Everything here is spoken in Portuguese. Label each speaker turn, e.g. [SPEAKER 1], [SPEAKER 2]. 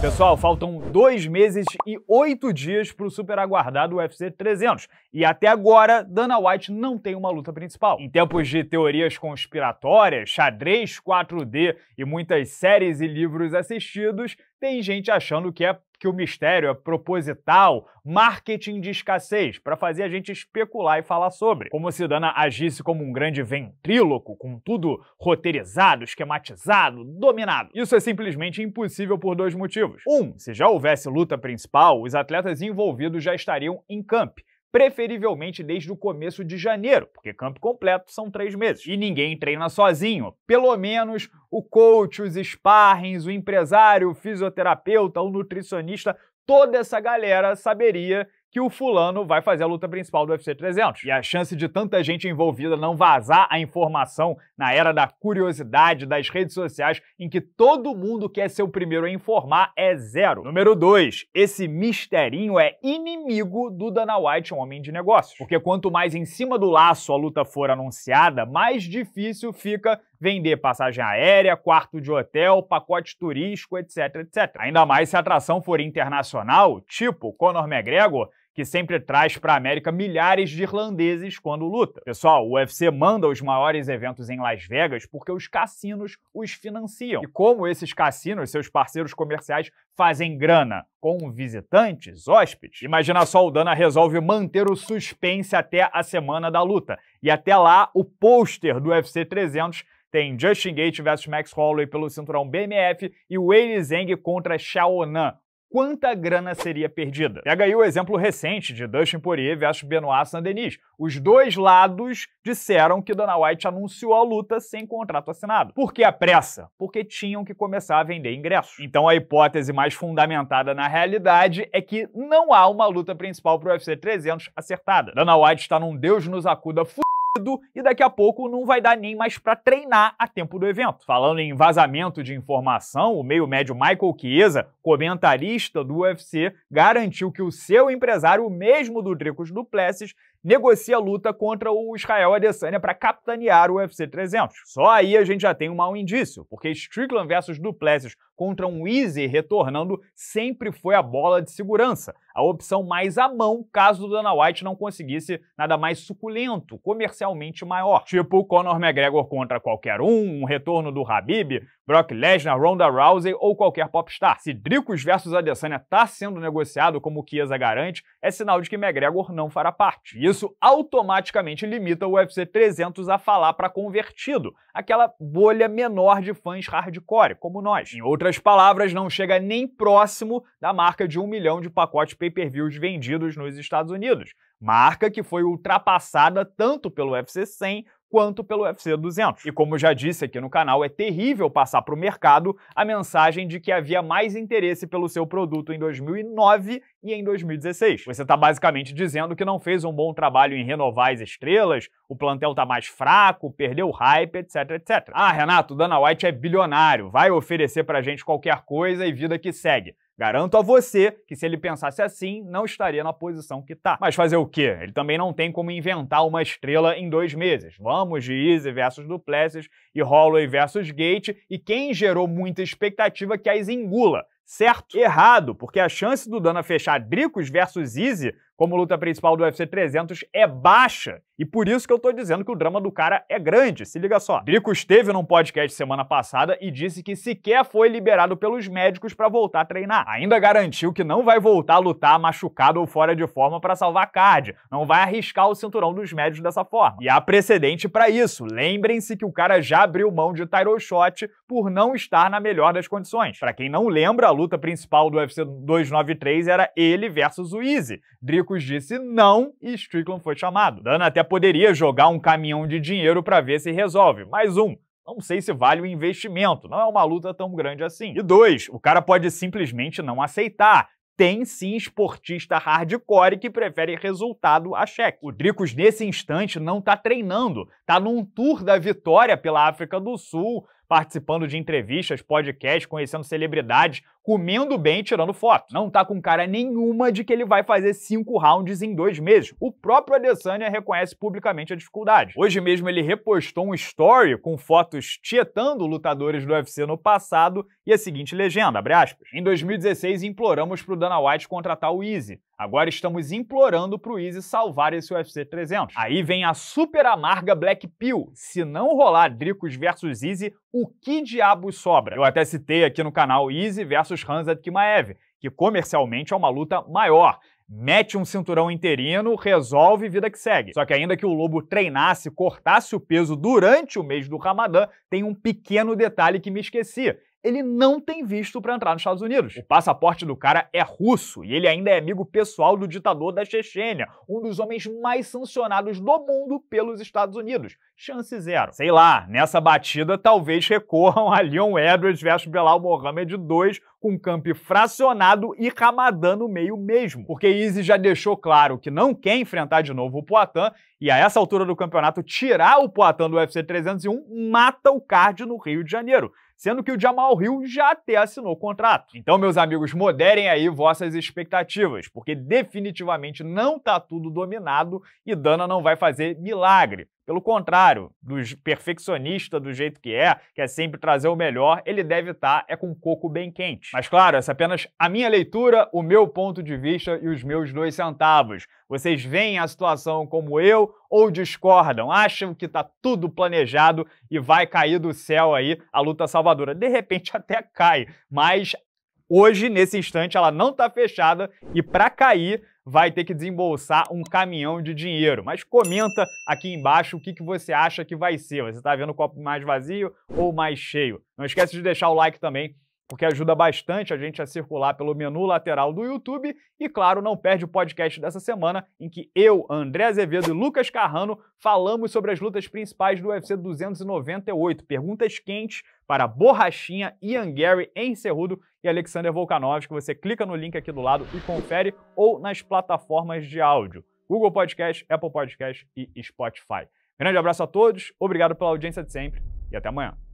[SPEAKER 1] Pessoal, faltam dois meses e oito dias para o super aguardado UFC 300. E até agora, Dana White não tem uma luta principal. Em tempos de teorias conspiratórias, xadrez 4D e muitas séries e livros assistidos, tem gente achando que é que o mistério é proposital, marketing de escassez, para fazer a gente especular e falar sobre. Como se Dana agisse como um grande ventríloco, com tudo roteirizado, esquematizado, dominado. Isso é simplesmente impossível por dois motivos. Um, se já houvesse luta principal, os atletas envolvidos já estariam em campo preferivelmente desde o começo de janeiro, porque campo completo são três meses. E ninguém treina sozinho, pelo menos o coach, os sparrings, o empresário, o fisioterapeuta, o nutricionista, toda essa galera saberia que o fulano vai fazer a luta principal do UFC 300. E a chance de tanta gente envolvida não vazar a informação na era da curiosidade das redes sociais, em que todo mundo quer ser o primeiro a informar, é zero. Número 2. Esse misterinho é inimigo do Dana White, um homem de negócios. Porque quanto mais em cima do laço a luta for anunciada, mais difícil fica vender passagem aérea, quarto de hotel, pacote turístico, etc, etc. Ainda mais se a atração for internacional, tipo Conor McGregor, que sempre traz para a América milhares de irlandeses quando luta. Pessoal, o UFC manda os maiores eventos em Las Vegas porque os cassinos os financiam. E como esses cassinos, seus parceiros comerciais, fazem grana com visitantes, hóspedes, imagina só o Dana resolve manter o suspense até a semana da luta. E até lá, o pôster do UFC 300 tem Justin Gate versus Max Holloway pelo cinturão BMF e Wayne Zeng contra Shaonan, quanta grana seria perdida. Pega aí o exemplo recente de Dustin Poirier versus Benoit Saint-Denis. Os dois lados disseram que Dana White anunciou a luta sem contrato assinado. Por que a pressa? Porque tinham que começar a vender ingressos. Então a hipótese mais fundamentada na realidade é que não há uma luta principal pro UFC 300 acertada. Dana White está num Deus nos acuda f e daqui a pouco não vai dar nem mais para treinar a tempo do evento. Falando em vazamento de informação, o meio-médio Michael Chiesa, comentarista do UFC, garantiu que o seu empresário, o mesmo do Dricos Duplessis, negocia a luta contra o Israel Adesanya para capitanear o UFC 300. Só aí a gente já tem um mau indício, porque Strickland versus Duplessis contra um Easy retornando sempre foi a bola de segurança, a opção mais à mão caso o Dana White não conseguisse nada mais suculento, comercialmente maior. Tipo Conor McGregor contra qualquer um, um retorno do Habib, Brock Lesnar, Ronda Rousey ou qualquer popstar. Se Dricos versus Adesanya está sendo negociado como o Chiesa garante, é sinal de que McGregor não fará parte isso automaticamente limita o UFC 300 a falar para convertido, aquela bolha menor de fãs hardcore, como nós. Em outras palavras, não chega nem próximo da marca de um milhão de pacotes pay-per-views vendidos nos Estados Unidos, marca que foi ultrapassada tanto pelo UFC 100 quanto pelo UFC 200. E como já disse aqui no canal, é terrível passar para o mercado a mensagem de que havia mais interesse pelo seu produto em 2009 e em 2016. Você está basicamente dizendo que não fez um bom trabalho em renovar as estrelas, o plantel está mais fraco, perdeu o hype, etc, etc. Ah, Renato, Dana White é bilionário, vai oferecer para gente qualquer coisa e vida que segue. Garanto a você que se ele pensasse assim, não estaria na posição que está. Mas fazer o quê? Ele também não tem como inventar uma estrela em dois meses. Vamos de Easy versus Duplessis e Holloway versus Gate e quem gerou muita expectativa que as engula. Certo? Errado, porque a chance do Dana fechar Dricos versus Easy como luta principal do UFC 300 é baixa e por isso que eu tô dizendo que o drama do cara é grande. Se liga só. Drico esteve num podcast semana passada e disse que sequer foi liberado pelos médicos para voltar a treinar. Ainda garantiu que não vai voltar a lutar machucado ou fora de forma para salvar card. Não vai arriscar o cinturão dos médios dessa forma. E há precedente para isso. Lembrem-se que o cara já abriu mão de Tyro Shot por não estar na melhor das condições. Para quem não lembra, a luta principal do UFC 293 era ele versus o Easy. Dricos disse não e Strickland foi chamado, dando até poderia jogar um caminhão de dinheiro para ver se resolve. Mais um, não sei se vale o investimento, não é uma luta tão grande assim. E dois, o cara pode simplesmente não aceitar. Tem sim esportista hardcore que prefere resultado a cheque. O Dricos, nesse instante, não tá treinando, tá num tour da vitória pela África do Sul, participando de entrevistas, podcasts, conhecendo celebridades, comendo bem e tirando foto. Não tá com cara nenhuma de que ele vai fazer cinco rounds em dois meses. O próprio Adesanya reconhece publicamente a dificuldade. Hoje mesmo ele repostou um story com fotos tietando lutadores do UFC no passado e a seguinte legenda, abre aspas. Em 2016 imploramos pro Dana White contratar o Easy. Agora estamos implorando pro Easy salvar esse UFC 300. Aí vem a super amarga Black Pill. Se não rolar Dricos versus Easy, o que diabos sobra? Eu até citei aqui no canal Easy versus Hanzad Kimaev, que comercialmente é uma luta maior. Mete um cinturão interino, resolve vida que segue. Só que ainda que o Lobo treinasse, cortasse o peso durante o mês do Ramadã, tem um pequeno detalhe que me esqueci ele não tem visto para entrar nos Estados Unidos. O passaporte do cara é russo e ele ainda é amigo pessoal do ditador da Chechênia, um dos homens mais sancionados do mundo pelos Estados Unidos. Chance zero. Sei lá, nessa batida talvez recorram a Leon Edwards versus Belal Mohamed II com camp fracionado e Ramadan no meio mesmo. Porque Izzy já deixou claro que não quer enfrentar de novo o Poitin e a essa altura do campeonato tirar o Poitin do UFC 301 mata o card no Rio de Janeiro sendo que o Jamal Hill já até assinou o contrato. Então, meus amigos, moderem aí vossas expectativas, porque definitivamente não está tudo dominado e Dana não vai fazer milagre. Pelo contrário, do perfeccionista do jeito que é, que é sempre trazer o melhor, ele deve estar tá, é com coco bem quente. Mas claro, essa é apenas a minha leitura, o meu ponto de vista e os meus dois centavos. Vocês veem a situação como eu ou discordam? Acham que tá tudo planejado e vai cair do céu aí a luta salvadora? De repente até cai, mas Hoje, nesse instante, ela não está fechada e para cair vai ter que desembolsar um caminhão de dinheiro. Mas comenta aqui embaixo o que, que você acha que vai ser. Você está vendo o copo mais vazio ou mais cheio? Não esquece de deixar o like também porque ajuda bastante a gente a circular pelo menu lateral do YouTube e, claro, não perde o podcast dessa semana em que eu, André Azevedo e Lucas Carrano falamos sobre as lutas principais do UFC 298. Perguntas quentes para Borrachinha, Ian Gary, Encerrudo e Alexander Volkanovski. Você clica no link aqui do lado e confere ou nas plataformas de áudio. Google Podcast, Apple Podcast e Spotify. Grande abraço a todos, obrigado pela audiência de sempre e até amanhã.